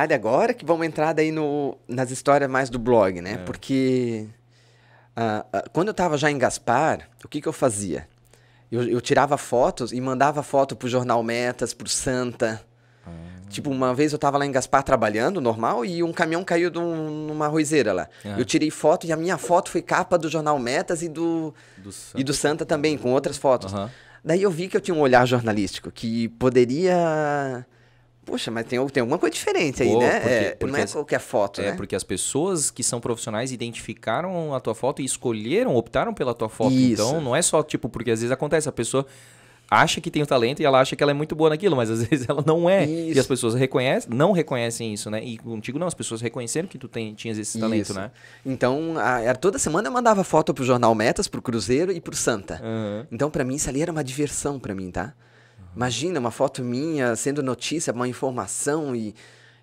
Olha, agora que vamos entrar daí no, nas histórias mais do blog, né? É. Porque uh, uh, quando eu estava já em Gaspar, o que, que eu fazia? Eu, eu, tirava fotos e mandava foto pro Jornal Metas, pro Santa. Ah. Tipo, uma vez eu estava lá em Gaspar trabalhando, normal, e um caminhão caiu num, numa roiseira lá. É. Eu tirei foto e a minha foto foi capa do Jornal Metas e do, do e do Santa também, com outras fotos. Daí eu vi que eu tinha um olhar jornalístico, que poderia Poxa, mas tem, tem alguma coisa diferente aí, Pô, né? Porque, é, porque não é as, qualquer foto, É, né? porque as pessoas que são profissionais identificaram a tua foto e escolheram, optaram pela tua foto. Isso. Então, não é só, tipo, porque às vezes acontece, a pessoa acha que tem o talento e ela acha que ela é muito boa naquilo, mas às vezes ela não é. Isso. E as pessoas reconhecem, não reconhecem isso, né? E contigo não, as pessoas reconheceram que tu tem, tinhas esse talento, isso. né? Então, a, a, toda semana eu mandava foto pro jornal Metas, pro Cruzeiro e pro Santa. Uhum. Então, para mim, isso ali era uma diversão para mim, tá? Imagina uma foto minha sendo notícia, uma informação e,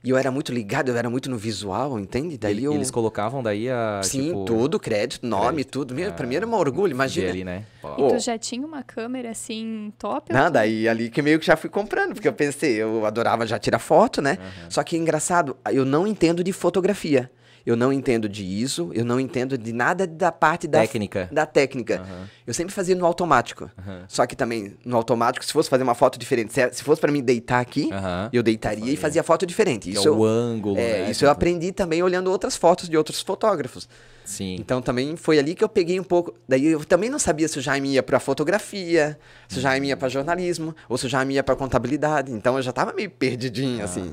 e eu era muito ligado, eu era muito no visual, entende? Daí e, eu... Eles colocavam daí a. Sim, tipo... tudo, crédito, nome, crédito, tudo. Minha, é... Pra mim ah, era um orgulho, imagina. Ali, né? E tu já tinha uma câmera assim top? Não, daí ali que meio que já fui comprando, porque eu pensei, eu adorava já tirar foto, né? Uhum. Só que engraçado, eu não entendo de fotografia. Eu não entendo de ISO, eu não entendo de nada da parte da técnica. Da técnica. Uhum. Eu sempre fazia no automático. Uhum. Só que também no automático, se fosse fazer uma foto diferente, se, é, fosse para mim deitar aqui, uhum. eu deitaria eu e fazia foto diferente. É isso é o eu, ângulo. É, né? isso eu é aprendi também olhando outras fotos de outros fotógrafos. Sim. Então também foi ali que eu peguei um pouco. Daí eu também não sabia se o Jaime ia para fotografia, se o Jaime ia para jornalismo, ou se o Jaime ia para contabilidade. Então eu já tava meio perdidinho, assim.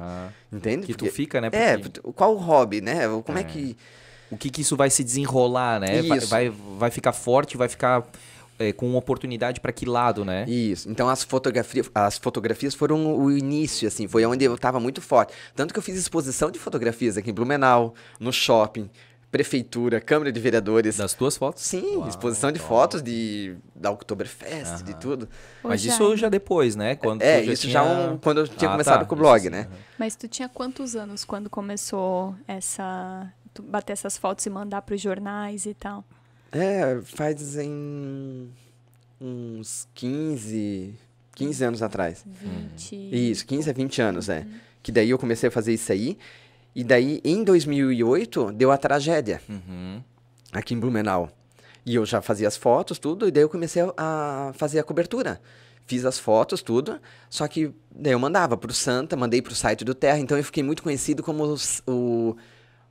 Entende? Que né? é, Porque, tu fica, né? Porque... É, qual o hobby, né? Como é, é que. O que, que isso vai se desenrolar, né? Isso. Vai, vai ficar forte, vai ficar é, com oportunidade para que lado, né? Isso. Então as fotografias, as fotografias foram o início, assim, foi onde eu estava muito forte. Tanto que eu fiz exposição de fotografias aqui em Blumenau, no shopping, prefeitura, Câmara de Vereadores. Das tuas fotos? Sim, uau, exposição de fotos de, da Oktoberfest, uhum. de tudo. Mas já... isso já depois, né? Quando é, já isso tinha... já um, quando eu tinha ah, começado tá. com o blog, isso, né? Mas tu tinha quantos anos quando começou essa... Tu bater essas fotos e mandar para os jornais e tal? É, faz em uns 15, 15 anos atrás. 20. Isso, 15 a 20 anos, é. uhum. é. Que daí eu comecei a fazer isso aí. E daí, em 2008, deu a tragédia uhum. aqui em Blumenau. E eu já fazia as fotos, tudo, e daí eu comecei a fazer a cobertura. Fiz as fotos, tudo, só que daí eu mandava pro Santa, mandei pro site do Terra, então eu fiquei muito conhecido como os, o,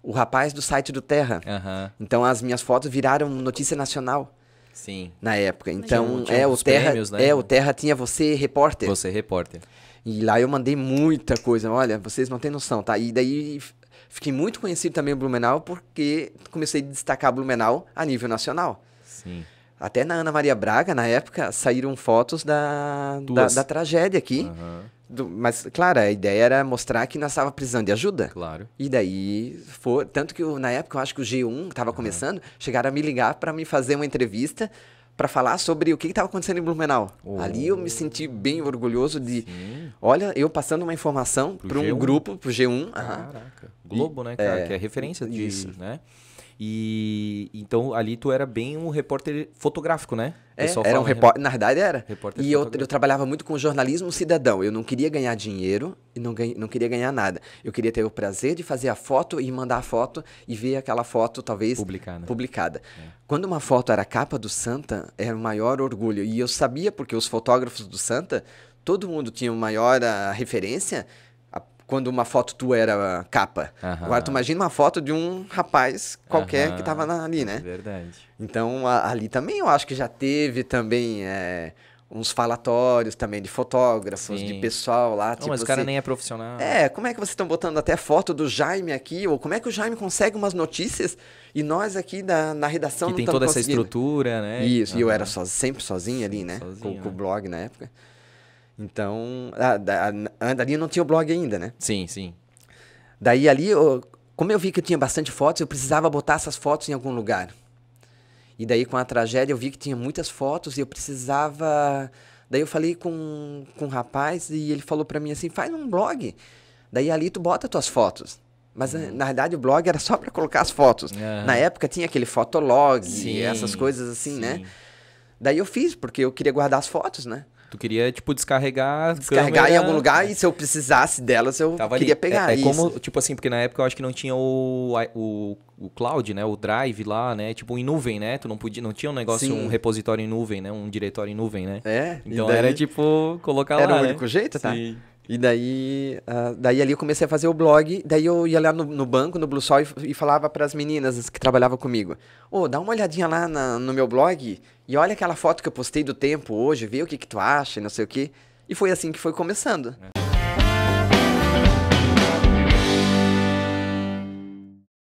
o rapaz do site do Terra. Uhum. Então as minhas fotos viraram notícia nacional. Sim. Na época. Então, tinha, é, o Terra, prêmios, né? é, o Terra tinha você repórter. Você repórter. E lá eu mandei muita coisa. Olha, vocês não têm noção, tá? E daí fiquei muito conhecido também o Blumenau porque comecei a destacar Blumenau a nível nacional. Sim. Até na Ana Maria Braga, na época, saíram fotos da, da, da, tragédia aqui. Uhum do, mas, claro, a ideia era mostrar que nós estávamos precisando de ajuda. Claro. E daí, foi, tanto que eu, na época, eu acho que o G1 estava uhum. começando, chegaram a me ligar para me fazer uma entrevista para falar sobre o que estava acontecendo em Blumenau. Oh. Ali eu me senti oh. bem orgulhoso de, Sim. olha, eu passando uma informação para um grupo, para o G1. Caraca. Globo, né, cara, é, que é referência disso, né? E então ali tu era bem um repórter fotográfico, né? É, era um né? repórter, na verdade era. Repórter e eu, eu, trabalhava muito com jornalismo cidadão. Eu não queria ganhar dinheiro e não, não queria ganhar nada. Eu queria ter o prazer de fazer a foto e mandar a foto e ver aquela foto talvez publicada publicada. É. Quando uma foto era capa do Santa, era o maior orgulho. E eu sabia porque os fotógrafos do Santa, todo mundo tinha maior a ah, referência quando uma foto tua era capa. Uhum. Agora, tu imagina uma foto de um rapaz qualquer uhum. que tava ali, né? Verdade. Então, a, ali também eu acho que já teve também é, uns falatórios também de fotógrafos, Sim. de pessoal lá. Não, tipo, mas o cara assim, nem é profissional. É, como é que vocês estão botando até foto do Jaime aqui? Ou como é que o Jaime consegue umas notícias e nós aqui da, na redação que não tem toda essa estrutura, né? Isso, uhum. e eu era so, sempre sozinho ali, né? Sozinho, com, né? com o né? blog na época. Então, a, a, não tinha o blog ainda, né? Sim, sim. Daí ali, eu, como eu vi que eu tinha bastante fotos, eu precisava botar essas fotos em algum lugar. E daí com a tragédia eu vi que tinha muitas fotos e eu precisava. Daí eu falei com, com um rapaz e ele falou para mim assim: faz um blog. Daí ali tu bota tuas fotos. Mas eh, uhum. na verdade o blog era só para colocar as fotos. Uhum. Na época tinha aquele fotolog sim, e essas coisas assim, né? sim. né? Daí eu fiz, porque eu queria guardar as fotos, né? Tu queria, tipo, descarregar. Descarregar câmera... em algum lugar e se eu precisasse delas, eu Tava queria ali. É, pegar. É, é como, tipo assim, porque na época eu acho que não tinha o, o, o cloud, né? O drive lá, né? Tipo, em nuvem, né? Tu não podia, não tinha um negócio, Sim. um repositório em nuvem, né? Um diretório em nuvem, né? É. Então era tipo colocar era lá. Era né? o único né? jeito, tá? Sim. E daí, uh, daí ali eu comecei a fazer o blog, daí eu ia lá no, no banco, no Blue Sol, e, e falava para as meninas que trabalhavam comigo, ô, oh, dá uma olhadinha lá na, no meu blog e olha aquela foto que eu postei do tempo hoje, vê o que que tu acha e não sei o que. E foi assim que foi começando. É.